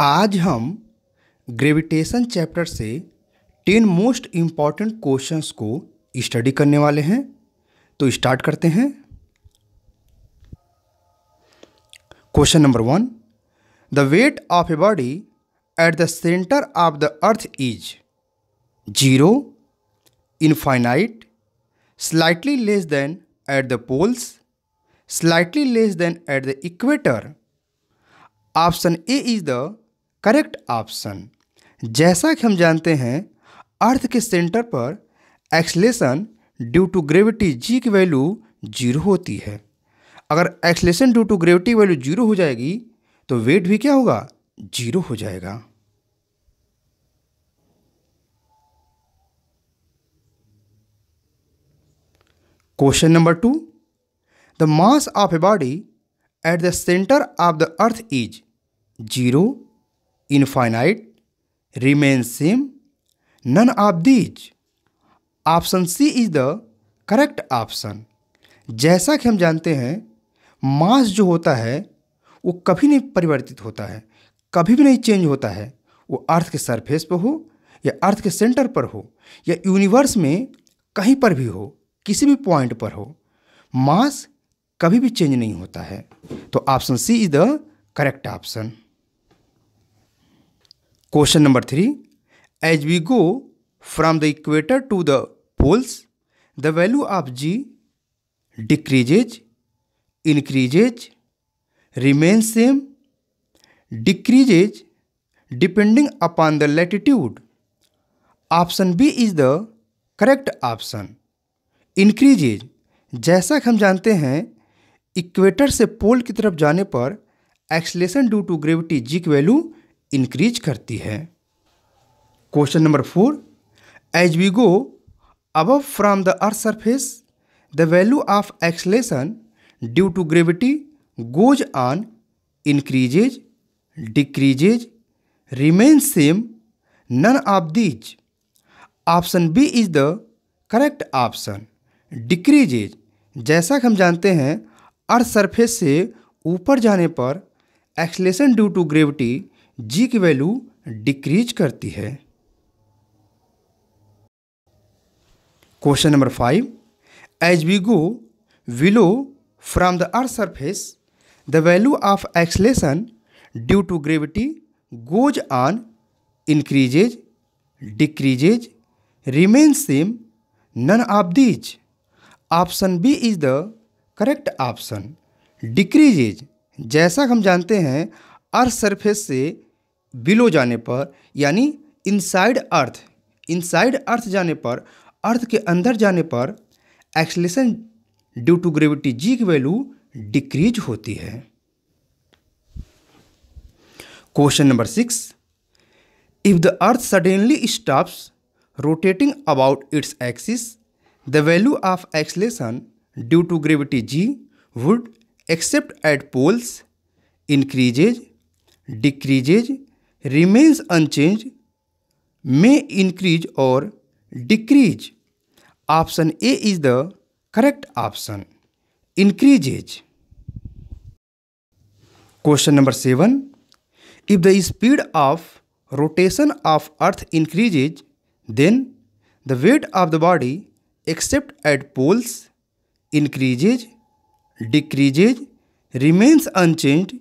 आज हम gravitation chapter से टेन मोस्ट इम्पॉर्टेंट क्वेश्चंस को स्टडी करने वाले हैं तो स्टार्ट करते हैं question number one the weight of a body at the centre of the earth is zero infinite slightly less than at the poles slightly less than at the equator option A is the correct option जैसा कि हम जानते हैं earth के centre पर acceleration due to gravity g की value zero होती है अगर acceleration due to gravity value zero हो जाएगी तो वेट भी क्या होगा जीरो हो जाएगा question number two the mass of a body at the centre of the earth is zero infinite remain same none of these option C is the correct option जैसा कि हम जानते हैं मास जो होता है वो कभी नहीं परिवर्तित होता है कभी भी नहीं चेंज होता है वो अर्थ के सरफेस पर हो या अर्थ के सेंटर पर हो या यूनिवर्स में कहीं पर भी हो किसी भी पॉइंट पर हो मास कभी भी चेंज नहीं होता है तो option C is the correct option question number three as we go from the equator to the poles the value of g decreases increases remain same decreases depending upon the latitude option B is the correct option increases जैसा कि हम जानते हैं equator से पोल की तरफ जाने पर acceleration due to gravity g की वैल्यू इंक्रीज करती है question number four as we go up from the earth surface the value of acceleration due to gravity goes on increases decreases remains same none of these option B is the correct option decreases जैसा कि हम जानते हैं earth surface से ऊपर जाने पर acceleration due to gravity g की वैल्यू डिक्रीज करती है question number five as we go below from the earth surface the value of acceleration due to gravity goes on increases decreases remain same none of these option B is the correct option decreases जैसा हम जानते हैं earth surface से below जाने पर यानी inside अर्थ inside अर्थ जाने पर अर्थ के अंदर जाने पर acceleration due to gravity g की वैल्यू डिक्रीज होती है question number six if the earth suddenly stops rotating about its axis the value of acceleration due to gravity g would except at poles increases decreases remains unchanged may increase और decrease option A is the correct option increases question number seven if the speed of rotation of earth increases then the weight of the body accept at poles increases decreases remains unchanged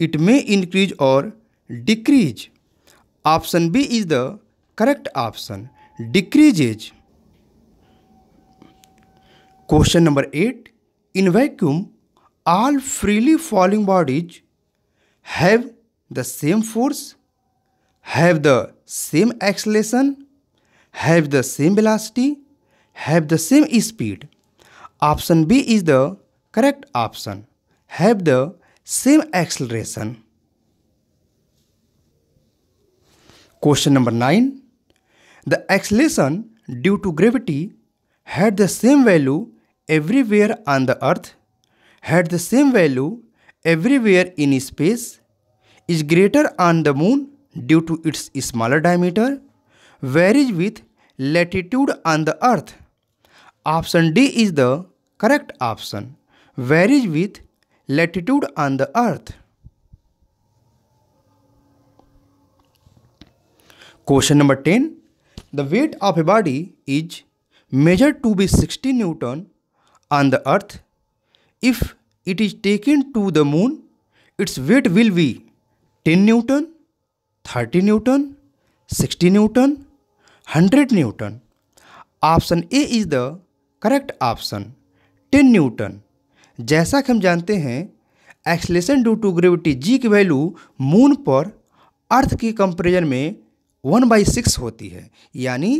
it may increase और decrease option B is the correct option decrease is question number eight in vacuum all freely falling bodies have the same force have the same acceleration have the same velocity have the same speed option B is the correct option have the same acceleration Question number 9. The acceleration due to gravity had the same value everywhere on the earth, had the same value everywhere in space, is greater on the moon due to its smaller diameter, varies with latitude on the earth. Option D is the correct option, varies with latitude on the earth. Question number ten the weight of a body is measured to be sixty newton on the earth if it is taken to the moon its weight will be ten newton thirty newton sixty newton hundred newton option A is the correct option ten newton जैसा कि हम जानते हैं acceleration due to gravity g की value moon पर अर्थ के comparison में one by six होती है यानी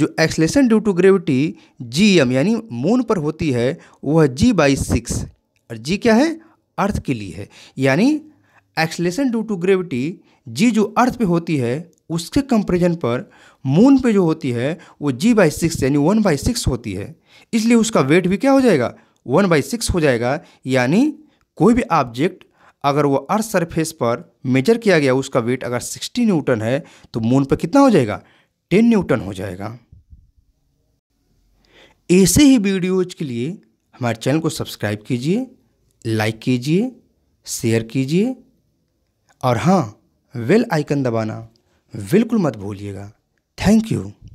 जो acceleration due to gravity g M यानी मून पर होती है वह जी बाई सिक्स और जी क्या है अर्थ के लिए है यानी acceleration due to gravity g जो अर्थ पे होती है उसके कंपेरिजन पर मून पे जो होती है वो जी बाई सिक्स यानी वन बाई सिक्स होती है इसलिए उसका वेट भी क्या हो जाएगा वन बाई सिक्स हो जाएगा यानी कोई भी ऑब्जेक्ट अगर वो अर्थ सरफेस पर मेजर किया गया उसका वेट अगर 60 न्यूटन है तो मून पर कितना हो जाएगा 10 न्यूटन हो जाएगा ऐसे ही वीडियोज के लिए हमारे चैनल को सब्सक्राइब कीजिए लाइक कीजिए शेयर कीजिए और हाँ वेल आइकन दबाना बिल्कुल मत भूलिएगा थैंक यू